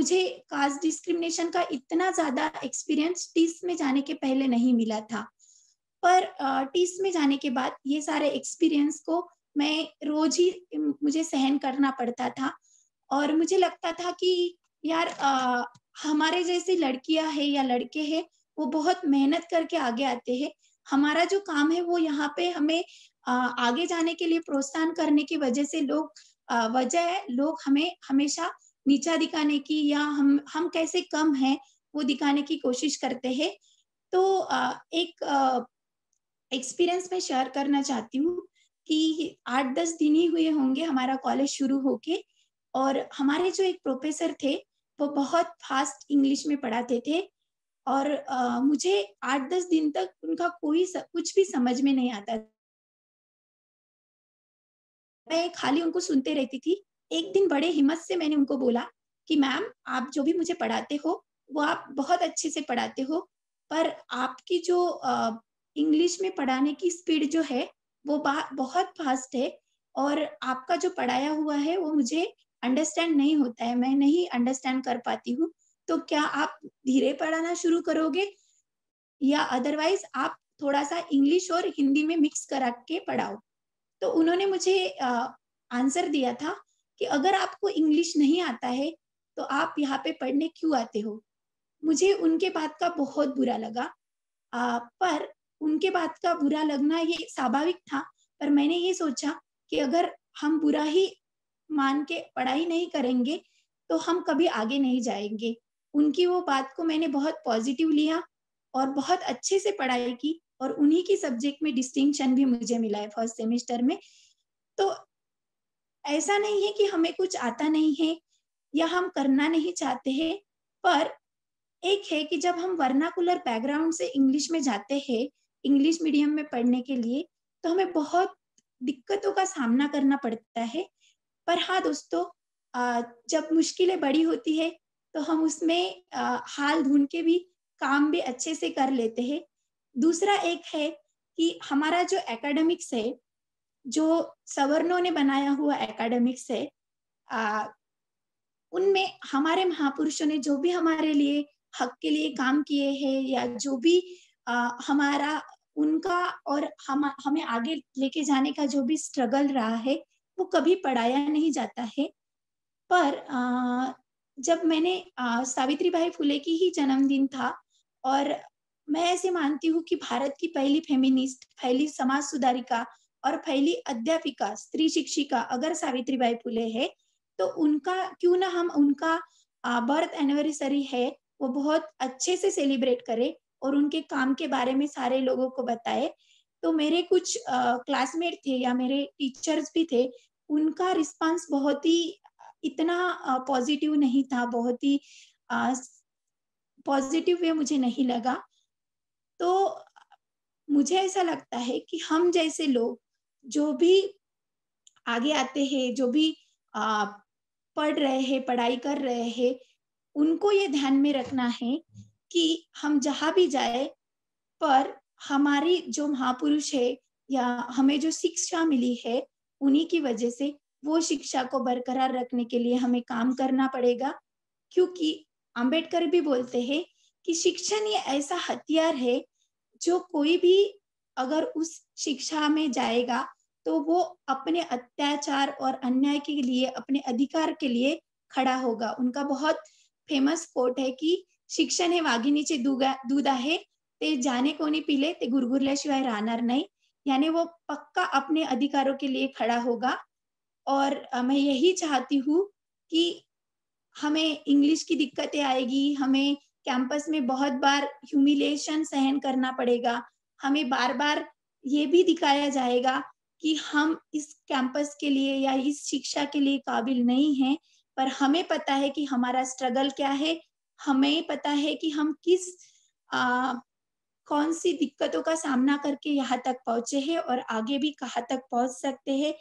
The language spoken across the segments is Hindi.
मुझे कास्ट डिस्क्रिमिनेशन का इतना ज्यादा एक्सपीरियंस टीस में जाने के पहले नहीं मिला था पर टीस में जाने के बाद ये सारे एक्सपीरियंस को मैं रोज ही मुझे सहन करना पड़ता था और मुझे लगता था कि यार आ, हमारे जैसी लड़कियां है या लड़के हैं वो बहुत मेहनत करके आगे आते हैं हमारा जो काम है वो यहाँ पे हमें आ, आगे जाने के लिए प्रोत्साहन करने की वजह से लोग वजह है लोग हमें हमेशा नीचा दिखाने की या हम हम कैसे कम हैं वो दिखाने की कोशिश करते हैं तो एक एक्सपीरियंस में शेयर करना चाहती हूँ कि आठ दस दिन ही हुए होंगे हमारा कॉलेज शुरू होके और हमारे जो एक प्रोफेसर थे वो बहुत फास्ट इंग्लिश में पढ़ाते थे और आ, मुझे आठ दस दिन तक उनका कोई स, कुछ भी समझ में नहीं आता मैं खाली उनको सुनते रहती थी एक दिन बड़े हिम्मत से मैंने उनको बोला कि मैम आप जो भी मुझे पढ़ाते हो वो आप बहुत अच्छे से पढ़ाते हो पर आपकी जो इंग्लिश में पढ़ाने की स्पीड जो है वो बहुत फास्ट है और आपका जो पढ़ाया हुआ है वो मुझे अंडरस्टैंड नहीं होता है मैं नहीं अंडरस्टैंड कर पाती हूँ तो क्या आप धीरे पढ़ाना शुरू करोगे या अदरवाइज आप थोड़ा सा इंग्लिश और हिंदी में मिक्स करा के पढ़ाओ तो उन्होंने मुझे आंसर दिया था कि अगर आपको इंग्लिश नहीं आता है तो आप यहाँ पे पढ़ने क्यों आते हो मुझे उनके बात का बहुत बुरा लगा आ, पर उनके बात का बुरा लगना ये स्वाभाविक था पर मैंने ये सोचा कि अगर हम बुरा ही मान के पढ़ाई नहीं करेंगे तो हम कभी आगे नहीं जाएंगे उनकी वो बात को मैंने बहुत पॉजिटिव लिया और बहुत अच्छे से पढ़ाई की और उन्हीं की सब्जेक्ट में डिस्टिंक्शन भी मुझे मिला है फर्स्ट सेमेस्टर में तो ऐसा नहीं है कि हमें कुछ आता नहीं है या हम करना नहीं चाहते हैं पर एक है कि जब हम वर्नाकुलर बैकग्राउंड से इंग्लिश में जाते हैं इंग्लिश मीडियम में पढ़ने के लिए तो हमें बहुत दिक्कतों का सामना करना पड़ता है पर हाँ दोस्तों जब मुश्किलें बड़ी होती है तो हम उसमें हाल ढूंढ के भी काम भी अच्छे से कर लेते हैं दूसरा एक है कि हमारा जो एकेडमिक्स है जो सवर्णों ने बनाया हुआ एकेडमिक्स है आ, उनमें हमारे महापुरुषों ने जो भी हमारे लिए हक के लिए काम किए हैं या जो भी आ, हमारा उनका और हम हमें आगे लेके जाने का जो भी स्ट्रगल रहा है वो कभी पढ़ाया नहीं जाता है पर आ, जब मैंने आ, सावित्री बाई फुले की ही जन्मदिन था और मैं ऐसे मानती हूँ कि भारत की पहली फेमिनिस्ट पहली समाज सुधारिका और पहली अध्यापिका स्त्री शिक्षिका अगर सावित्रीबाई फुले है तो उनका क्यों ना हम उनका बर्थ एनिवर्सरी है वो बहुत अच्छे से सेलिब्रेट करें और उनके काम के बारे में सारे लोगों को बताए तो मेरे कुछ क्लासमेट थे या मेरे टीचर्स भी थे उनका रिस्पांस बहुत ही इतना पॉजिटिव नहीं था बहुत ही पॉजिटिव वे मुझे नहीं लगा तो मुझे ऐसा लगता है कि हम जैसे लोग जो भी आगे आते हैं जो भी आ, पढ़ रहे हैं पढ़ाई कर रहे हैं उनको ये ध्यान में रखना है कि हम जहाँ भी जाए पर हमारी जो महापुरुष है या हमें जो शिक्षा मिली है उन्हीं की वजह से वो शिक्षा को बरकरार रखने के लिए हमें काम करना पड़ेगा क्योंकि अंबेडकर भी बोलते हैं कि शिक्षण ये ऐसा हथियार है जो कोई भी अगर उस शिक्षा में जाएगा तो वो अपने अत्याचार और अन्याय के लिए अपने अधिकार के लिए खड़ा होगा उनका बहुत फेमस कोट है कि शिक्षण है वाघिणीचे नीचे दूधा है ते जाने नहीं पीले ते शिवाय रानर नहीं यानी वो पक्का अपने अधिकारों के लिए खड़ा होगा और मैं यही चाहती हूँ कि हमें इंग्लिश की दिक्कतें आएगी हमें कैंपस में बहुत बार ह्यूमिलेशन सहन करना पड़ेगा हमें बार बार ये भी दिखाया जाएगा कि हम इस कैंपस के लिए या इस शिक्षा के लिए काबिल नहीं हैं पर हमें पता है कि हमारा स्ट्रगल क्या है हमें पता है कि हम किस आ, कौन सी दिक्कतों का सामना करके यहाँ तक पहुंचे हैं और आगे भी कहाँ तक पहुंच सकते हैं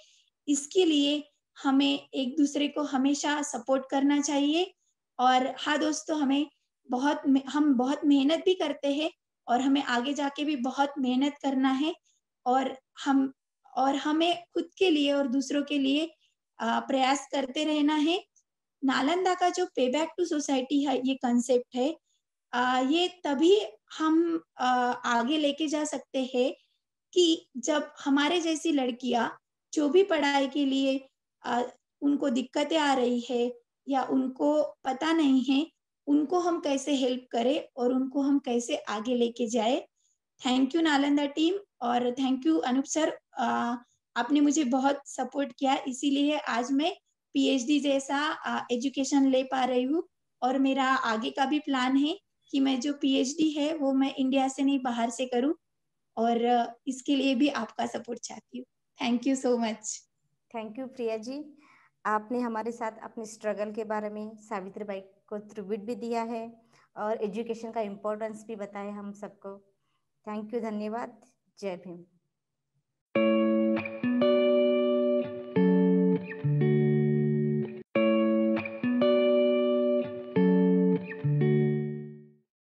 इसके लिए हमें एक दूसरे को हमेशा सपोर्ट करना चाहिए और हाँ दोस्तों हमें बहुत हम बहुत मेहनत भी करते हैं और हमें आगे जाके भी बहुत मेहनत करना है और हम और हमें खुद के लिए और दूसरों के लिए प्रयास करते रहना है नालंदा का जो पे बैक टू सोसाइटी है ये कंसेप्ट है आ, ये तभी हम आ, आगे लेके जा सकते हैं कि जब हमारे जैसी लड़कियां जो भी पढ़ाई के लिए आ, उनको दिक्कतें आ रही है या उनको पता नहीं है उनको हम कैसे हेल्प करें और उनको हम कैसे आगे लेके जाए थैंक यू नालंदा टीम और थैंक यू अनुप सर आपने मुझे बहुत सपोर्ट किया इसीलिए आज मैं पीएचडी जैसा एजुकेशन ले पा रही हूँ और मेरा आगे का भी प्लान है कि मैं जो पीएचडी है वो मैं इंडिया से नहीं बाहर से करूँ और इसके लिए भी आपका सपोर्ट चाहती हूँ thank you so much thank you Priya ji आपने हमारे साथ अपने स्ट्रगल के बारे में सावित्री बाई को त्रिविट भी दिया है और एजुकेशन का इम्पोर्टेंस भी बताया हम सबको थैंक यू धन्यवाद जय भीम